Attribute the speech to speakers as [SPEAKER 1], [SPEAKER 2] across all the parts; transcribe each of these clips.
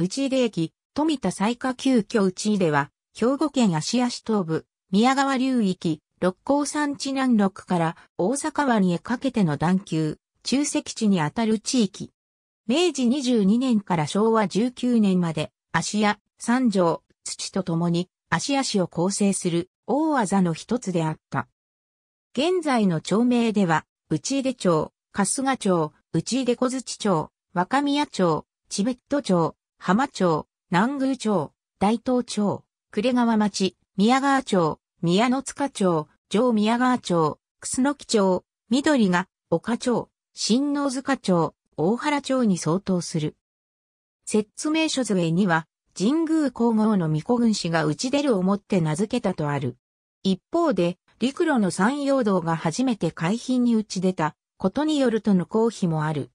[SPEAKER 1] 内出駅、富田最下級居内出は、兵庫県芦屋市東部、宮川流域、六甲山地南麓から大阪湾へかけての段丘、中石地にあたる地域。明治22年から昭和19年まで、芦屋、三条、土と共に、芦屋市を構成する大技の一つであった。現在の町名では、内出町、春日町、内出小槌町、若宮町、チベット町、浜町、南宮町、大東町、呉川町、宮川町、宮野塚町、上宮川町、楠木町、緑が、岡町、新能塚町、大原町に相当する。説明書図上には、神宮皇后の巫女軍師が打ち出るをもって名付けたとある。一方で、陸路の山陽道が初めて海浜に打ち出たことによるとの公費もある。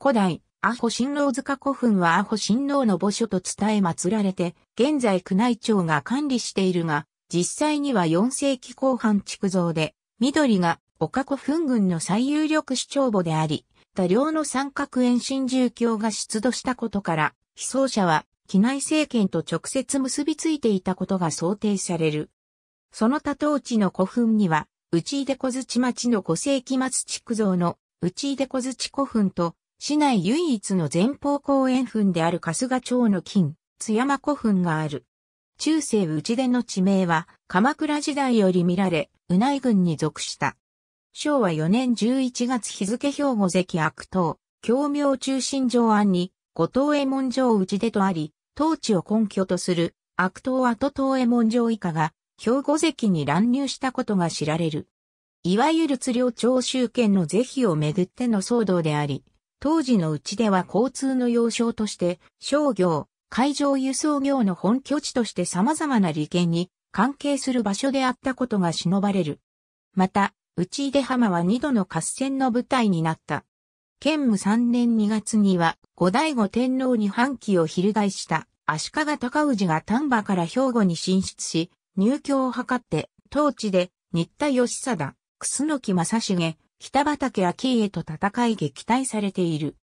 [SPEAKER 1] 古代、アホ新郎塚古墳はアホ新郎の墓所と伝え祀られて、現在宮内庁が管理しているが、実際には4世紀後半築造で、緑が岡古墳群の最有力主張墓であり、多量の三角円新獣教が出土したことから、被葬者は、機内政権と直接結びついていたことが想定される。その他当地の古墳には、内出小槌町の5世紀末築造の内出小槌古墳と市内唯一の前方後円墳である春日町の金、津山古墳がある。中世内での地名は、鎌倉時代より見られ、うない郡に属した。昭和4年11月日付兵庫関悪党、京明中心城案に、後藤江衛門城内出とあり、当地を根拠とする悪党後藤江衛門城以下が、兵庫関に乱入したことが知られる。いわゆる鶴領長州権の是非をめぐっての騒動であり、当時のうちでは交通の要衝として、商業、海上輸送業の本拠地として様々な利権に関係する場所であったことが忍ばれる。また、内出浜は二度の合戦の舞台になった。建武三年二月には、後醍醐天皇に反旗を翻した足利尊氏が丹波から兵庫に進出し、入居を図って、当地で、新田義貞、楠木正成、北畠秋恵と戦い撃退されている。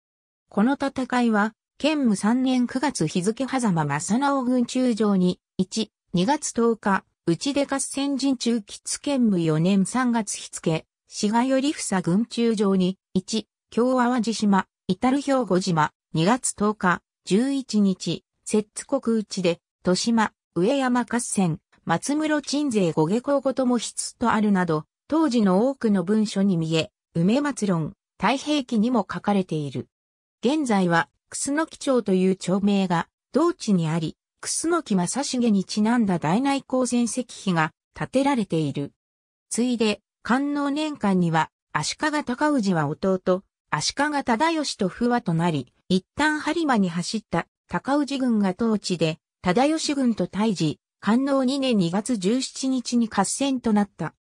[SPEAKER 1] この戦いは、県武3年9月日付狭間正直軍中将に、1、2月10日、内出合戦陣中吉県武4年3月日付、滋賀より房軍中将に、1、京淡路島、至る兵庫島、2月10日、11日、摂津国内で、豊島、上山合戦、松室鎮西五下校ごとも筆とあるなど、当時の多くの文書に見え、梅松論、太平記にも書かれている。現在は、楠木町という町名が、同地にあり、楠木正重にちなんだ大内光前石碑が建てられている。ついで、観能年間には、足利尊氏は弟、足利忠義と不和となり、一旦播磨に走った高氏軍が当地で、忠義軍と対峙、観能2年2月17日に合戦となった。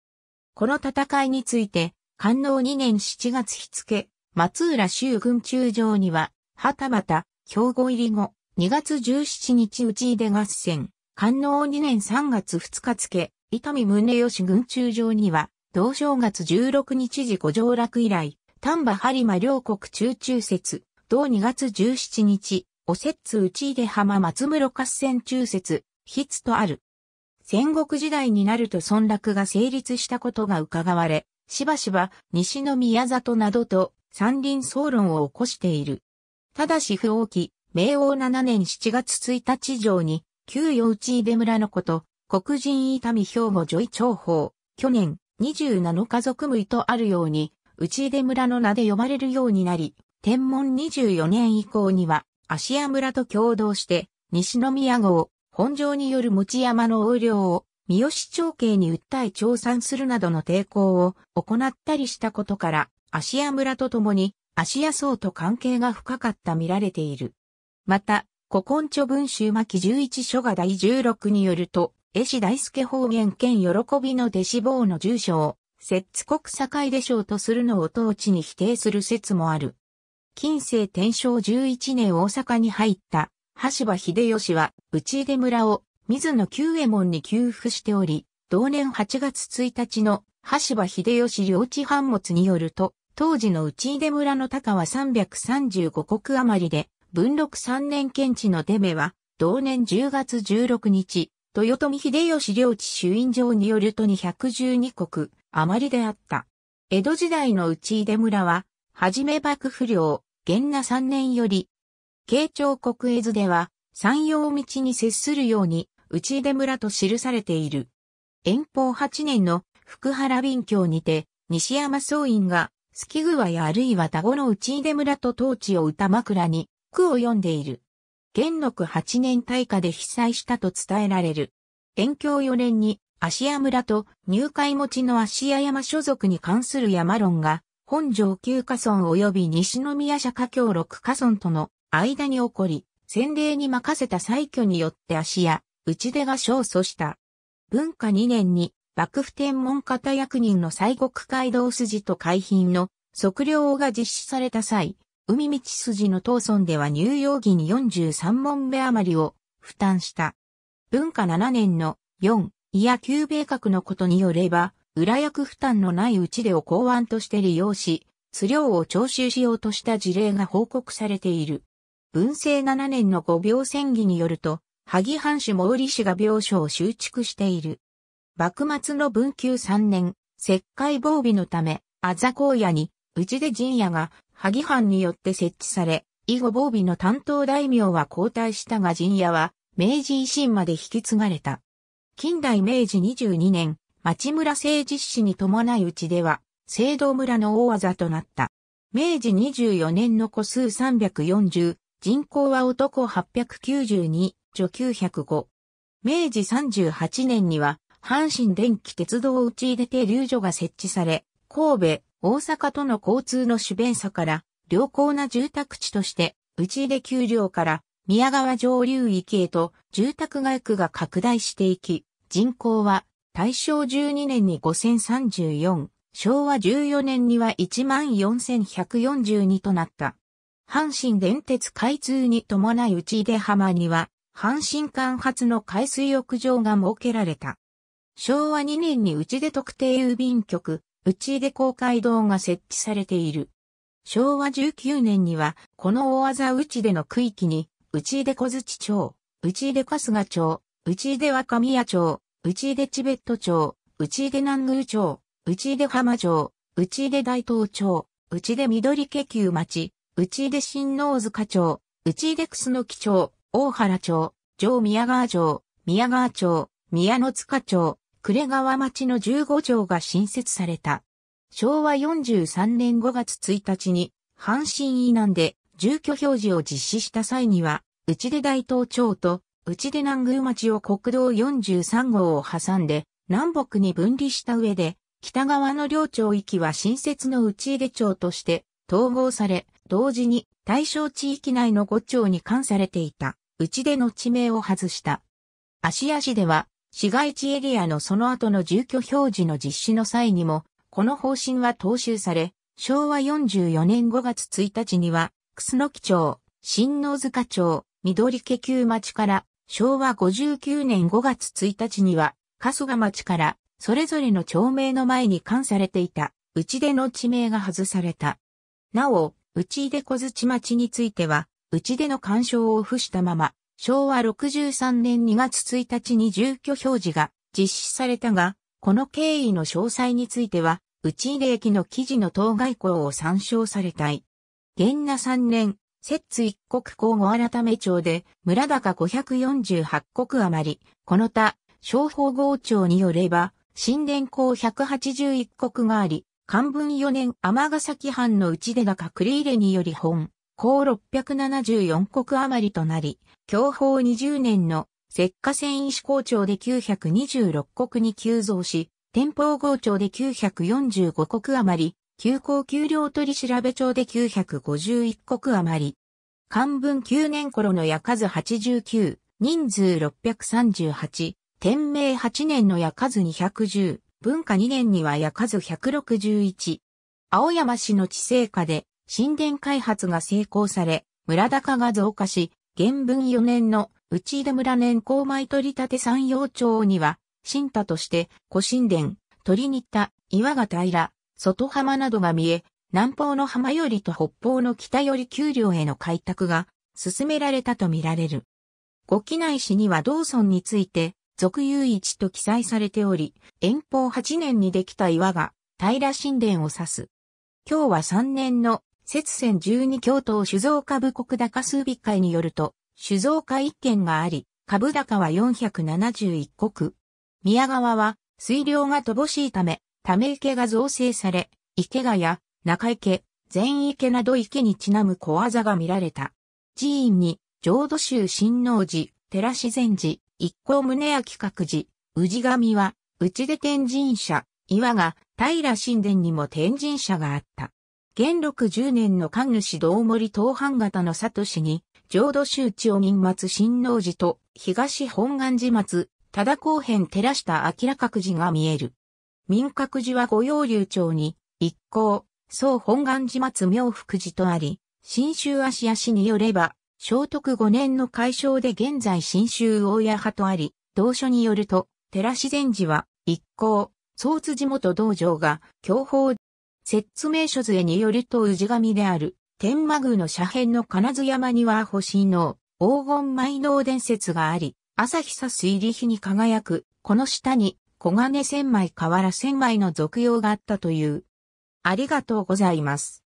[SPEAKER 1] この戦いについて、官能2年7月日付、松浦州軍中将には、はたまた、兵庫入り後、2月17日内出合戦、官能2年3月2日付、伊丹宗義軍中将には、同正月16日時五条落以来、丹波播磨両国中中節、同2月17日、おせっつ内出浜松室合戦中節、筆とある。戦国時代になると村落が成立したことが伺われ、しばしば西の宮里などと山林総論を起こしている。ただし不王期、明王7年7月1日上に、旧与内出村のこと、黒人伊丹兵庫女医長法、去年27家族無意とあるように、内出村の名で呼ばれるようになり、天文24年以降には、芦屋村と共同して、西宮号、本庄による持山の横領を三好長警に訴え調査するなどの抵抗を行ったりしたことから、芦屋村と共に芦屋層と関係が深かった見られている。また、古今著文集巻11書が第16によると、絵師大助方言兼喜びの弟子坊の住所を、摂津国境でしょうとするのを当地に否定する説もある。近世天正11年大阪に入った橋場秀吉は、内出村を、水野久右衛門に給付しており、同年8月1日の、橋場秀吉領地反物によると、当時の内出村の高は335国余りで、文禄3年検地の出目は、同年10月16日、豊臣秀吉領地主院場によると212国余りであった。江戸時代の内出村は、はじめ幕府領、元那3年より、慶長国絵図では、山陽道に接するように、内出村と記されている。遠方8年の福原便教にて、西山総院が、月具合あるいは田子の内出村と当地を歌枕に、句を読んでいる。元禄8年大火で被災したと伝えられる。遠教4年に、芦屋村と入会持ちの芦屋山所属に関する山論が、本城9家村及び西宮社家郷6家村との間に起こり、洗礼に任せた採挙によって足や内出が勝訴した。文化2年に幕府天文方役人の西国街道筋と海浜の測量が実施された際、海道筋の東村では乳用儀に43門目余りを負担した。文化7年の4、いや旧米閣のことによれば、裏役負担のないうちでを港湾として利用し、数量を徴収しようとした事例が報告されている。文政7年の五病戦議によると、萩藩主毛利氏が病床を修築している。幕末の文久3年、石灰防備のため、あざ荒野に、内で陣屋が、萩藩によって設置され、以後防備の担当大名は交代したが陣屋は、明治維新まで引き継がれた。近代明治22年、町村政治史に伴いうちでは、聖堂村の大技となった。明治24年の個数340、人口は男892、女905。明治38年には、阪神電気鉄道を打ち入れて、留所が設置され、神戸、大阪との交通の主便さから、良好な住宅地として、打ち入れ丘陵から宮川上流域へと住宅街区が拡大していき、人口は大正12年に5034、昭和14年には14142となった。阪神電鉄開通に伴い内出浜には、阪神間発の海水浴場が設けられた。昭和2年に内出特定郵便局、内出公会堂が設置されている。昭和19年には、この大技内出の区域に、内出小槌町、内出春日町、内出若宮町、内出チベット町、内出南宮町、内出浜町、内出大東町、内出緑家球町、内出新能塚町、内出楠木町、大原町、上宮川城、宮川町、宮野塚町、呉川町の15条が新設された。昭和43年5月1日に、阪神以南で住居表示を実施した際には、内出大東町と内出南宮町を国道43号を挟んで、南北に分離した上で、北側の両町域は新設の内出町として統合され、同時に対象地域内の5町に関されていた、うちでの地名を外した。足屋市では、市街地エリアのその後の住居表示の実施の際にも、この方針は踏襲され、昭和44年5月1日には、楠木町、新野塚町、緑家旧町から、昭和59年5月1日には、春日町から、それぞれの町名の前に関されていた、うちでの地名が外された。なお、内出小槌町については、内出の干渉を付したまま、昭和63年2月1日に住居表示が実施されたが、この経緯の詳細については、内出駅の記事の当該校を参照されたい。元那3年、摂津一国公後改め町で、村高548国余り、この他、商法号庁によれば、新殿公181国があり、漢文4年尼崎藩の内出高れ入れにより本、高674国余りとなり、享保20年の石化繊維志校長で926国に急増し、天保号庁で945国余り、休校給料取調べ庁で951国余り。漢文9年頃の夜数89、人数638、天明8年の夜数210、文化2年にはや数161。青山市の地政下で神殿開発が成功され、村高が増加し、原文4年の内出村年高米取り立て山陽町には、新田として古神殿、鳥に田、岩が平、外浜などが見え、南方の浜よりと北方の北より丘陵への開拓が進められたとみられる。五機内市には道村について俗有一と記載されており、遠方8年にできた岩が平神殿を指す。今日は3年の節戦十二京都酒造株国高数日会によると、酒造会一件があり、株高は471国。宮川は水量が乏しいため、ため池が造成され、池ヶや中池、全池など池にちなむ小技が見られた。寺院に、浄土宗神王寺、寺自然寺、一行宗明各寺、氏神は、内で天神社、岩が、平神殿にも天神社があった。元禄十年の神主道森東藩方の里氏に、浄土周知を任末新王寺と、東本願寺末、忠後編照らした明らく寺が見える。民覚寺は御用流町に、一行、総本願寺末妙福寺とあり、新州足足によれば、聖徳五年の解消で現在新州大谷派とあり、同書によると、寺自然寺は、一行、総辻元道場が、教法、説明書図へによると氏神である、天魔宮の斜辺の金津山には星の黄金舞能伝説があり、朝日差す入り日に輝く、この下に黄金千枚瓦千枚の俗用があったという。ありがとうございます。